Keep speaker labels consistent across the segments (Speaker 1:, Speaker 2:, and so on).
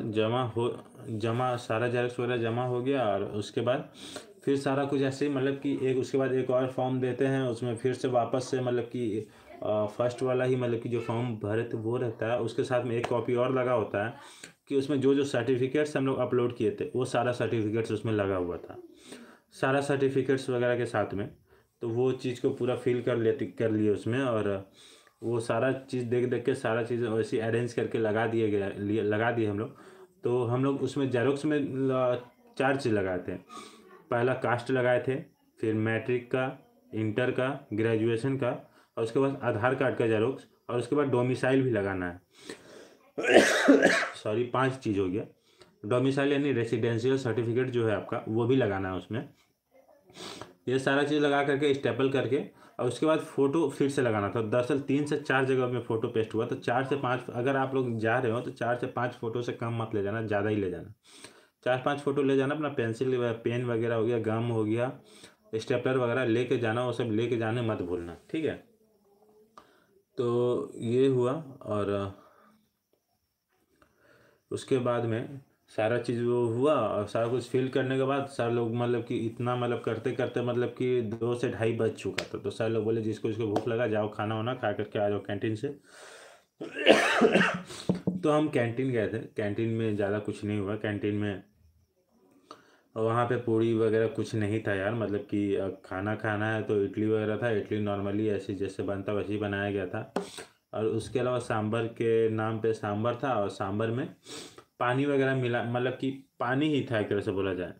Speaker 1: जमा हो जमा सारा जेरक्स वगैरह जमा हो गया और उसके बाद फिर सारा कुछ ऐसे ही मतलब कि एक उसके बाद एक और फॉर्म देते हैं उसमें फिर से वापस से मतलब कि फर्स्ट वाला ही मतलब कि जो फॉर्म भरे थे वो रहता है उसके साथ में एक कॉपी और लगा होता है कि उसमें जो जो सर्टिफिकेट्स हम लोग अपलोड किए थे वो सारा सर्टिफिकेट्स उसमें लगा हुआ था सारा सर्टिफिकेट्स वगैरह के साथ में तो वो चीज़ को पूरा फिल कर लेती कर लिए उसमें और वो सारा चीज़ देख देख के सारा चीज़ वैसे अरेंज करके लगा दिए गया लगा दिए हम लोग तो हम लोग उसमें जेरोक्स में चार चीज़ लगाए थे पहला कास्ट लगाए थे फिर मैट्रिक का इंटर का ग्रेजुएशन का और उसके बाद आधार कार्ड का जेरोक्स और उसके बाद डोमिसाइल भी लगाना है सॉरी पांच चीज़ हो गया डोमिसाइल यानी रेसिडेंशियल सर्टिफिकेट जो है आपका वो भी लगाना है उसमें ये सारा चीज़ लगा करके स्टेपल करके और उसके बाद फ़ोटो फिर से लगाना था दरअसल तीन से चार जगह में फ़ोटो पेस्ट हुआ तो चार से पाँच अगर आप लोग जा रहे हो तो चार से पाँच फ़ोटो से कम मत ले जाना ज़्यादा ही ले जाना चार पाँच फ़ोटो ले जाना अपना पेंसिल पेन वगैरह हो गया गम हो गया स्टेपलर वगैरह कर जाना वो सब लेके जाने मत भूलना ठीक है तो ये हुआ और उसके बाद में सारा चीज़ वो हुआ और सारा कुछ फील करने के बाद सारे लोग मतलब कि इतना मतलब करते करते मतलब कि दो से ढाई बज चुका था तो सारे लोग बोले जिसको जिसको भूख लगा जाओ खाना वाना खा करके आ जाओ कैंटीन से तो हम कैंटीन गए थे कैंटीन में ज़्यादा कुछ नहीं हुआ कैंटीन में वहाँ पे पूड़ी वगैरह कुछ नहीं था यार मतलब कि खाना खाना है तो इडली वगैरह था इडली नॉर्मली ऐसे जैसे बनता वैसे ही बनाया गया था और उसके अलावा सांभर के नाम पे सांभर था और सांभर में पानी वगैरह मिला मतलब कि पानी ही था एक तरह से बोला जाए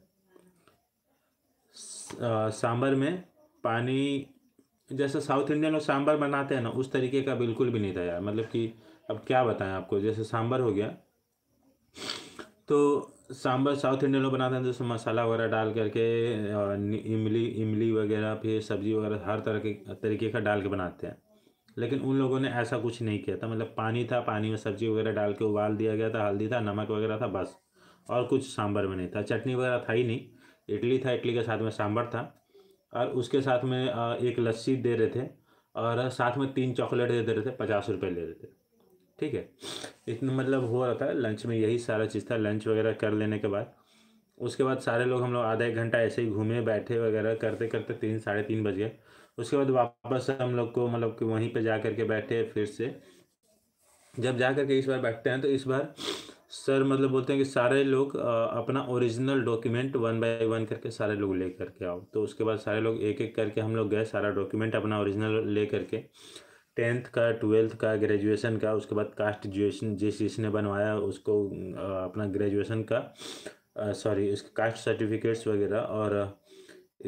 Speaker 1: सांभर में पानी जैसे साउथ इंडियन लोग सांभर बनाते हैं ना उस तरीके का बिल्कुल भी नहीं था यार मतलब कि अब क्या बताएं आपको जैसे सांभर हो गया तो सांभर साउथ इंडियन लोग बनाते हैं जैसे मसाला वगैरह डाल करके इमली इमली वगैरह फिर सब्ज़ी वगैरह हर तरह के तरीके का डाल के बनाते हैं लेकिन उन लोगों ने ऐसा कुछ नहीं किया था मतलब पानी था पानी में सब्जी वगैरह डाल के उबाल दिया गया था हल्दी था नमक वगैरह था बस और कुछ सांभर में नहीं था चटनी वगैरह था ही नहीं इडली था इडली के साथ में सांभर था और उसके साथ में एक लस्सी दे रहे थे और साथ में तीन चॉकलेट दे दे रहे थे पचास रुपये ले रहे थे ठीक है इतना मतलब हो रहा था लंच में यही सारा चीज़ था लंच वगैरह कर लेने के बाद उसके बाद सारे लोग हम लोग आधा एक घंटा ऐसे ही घूमे बैठे वगैरह करते करते तीन साढ़े तीन बज गए उसके बाद वापस हम लोग को मतलब कि वहीं पे जा कर के बैठे फिर से जब जा कर के इस बार बैठते हैं तो इस बार सर मतलब बोलते हैं कि सारे लोग अपना original document one by one करके सारे लोग ले करके आओ तो उसके बाद सारे लोग एक एक करके हम लोग गए सारा डॉक्यूमेंट अपना ओरिजिनल ले करके टेंथ का ट्वेल्थ का ग्रेजुएशन का उसके बाद कास्ट ग्रेजुएशन जिस जिसने बनवाया उसको अपना ग्रेजुएशन का सॉरी उसके कास्ट सर्टिफिकेट्स वगैरह और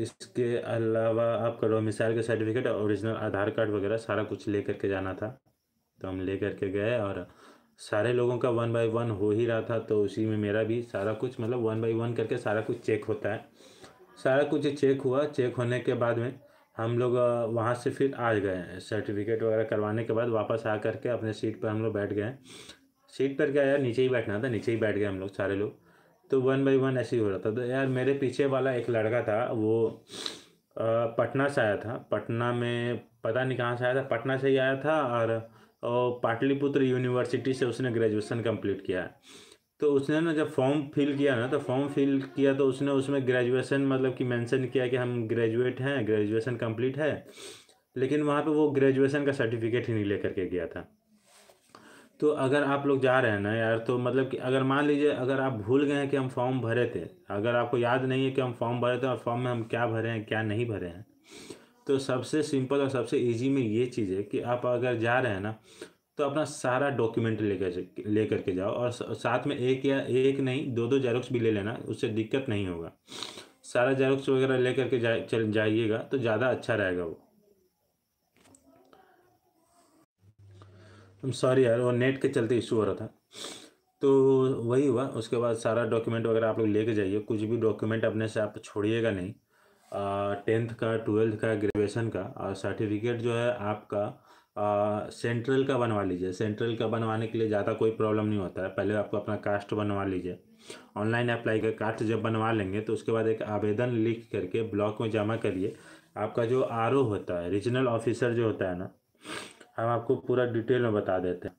Speaker 1: इसके अलावा आपका डोमिसाइल का सर्टिफिकेट ओरिजिनल आधार कार्ड वगैरह सारा कुछ ले करके जाना था तो हम ले करके गए और सारे लोगों का वन बाय वन हो ही रहा था तो उसी में मेरा भी सारा कुछ मतलब वन बाय वन करके सारा कुछ चेक होता है सारा कुछ चेक हुआ चेक होने के बाद में हम लोग वहाँ से फिर आ गए सर्टिफिकेट वगैरह करवाने के बाद वापस आ करके अपने सीट पर हम लोग बैठ गए सीट पर क्या यार नीचे ही बैठना था नीचे ही बैठ गए हम लोग सारे लोग तो वन बाई वन ऐसे ही हो रहा था तो यार मेरे पीछे वाला एक लड़का था वो पटना से आया था पटना में पता नहीं कहाँ से आया था पटना से ही आया था और, पाटलिपुत्र यूनिवर्सिटी से उसने ग्रेजुएसन कंप्लीट किया है तो उसने ना जब फॉर्म फिल किया ना तो फॉर्म फिल किया तो उसने उसमें ग्रेजुएसन मतलब कि मेंशन किया कि हम ग्रेजुएट हैं ग्रेजुएसन कंप्लीट है लेकिन वहाँ पे वो ग्रेजुएसन का सर्टिफिकेट ही नहीं लेकर के गया था तो अगर आप लोग जा रहे हैं ना यार तो मतलब कि अगर मान लीजिए अगर आप भूल गए हैं कि हम फॉर्म भरे थे अगर आपको याद नहीं है कि हम फॉर्म भरे थे और फॉर्म में हम क्या भरे हैं क्या नहीं भरे हैं तो सबसे सिंपल और सबसे इजी में ये चीज़ है कि आप अगर जा रहे हैं ना तो अपना सारा डॉक्यूमेंट लेकर ले करके जाओ और साथ में एक या एक नहीं दो दो जेरोक्स भी ले लेना उससे दिक्कत नहीं होगा सारा जेरोक्स वगैरह ले करके जा चल जाइएगा तो ज़्यादा अच्छा रहेगा वो हम सॉरी यार वो नेट के चलते इशू हो रहा था तो वही हुआ उसके बाद सारा डॉक्यूमेंट वगैरह आप लोग लेके जाइए कुछ भी डॉक्यूमेंट अपने से आप छोड़िएगा नहीं टेंथ का ट्वेल्थ का ग्रेजुएशन का और सर्टिफिकेट जो है आपका आ, सेंट्रल का बनवा लीजिए सेंट्रल का बनवाने के लिए ज़्यादा कोई प्रॉब्लम नहीं होता है पहले आपको अपना कास्ट बनवा लीजिए ऑनलाइन अप्लाई कर कास्ट जब बनवा लेंगे तो उसके बाद एक आवेदन लिख करके ब्लॉक में जमा करिए आपका जो आर होता है रीजनल ऑफिसर जो होता है ना हम आपको पूरा डिटेल में बता देते हैं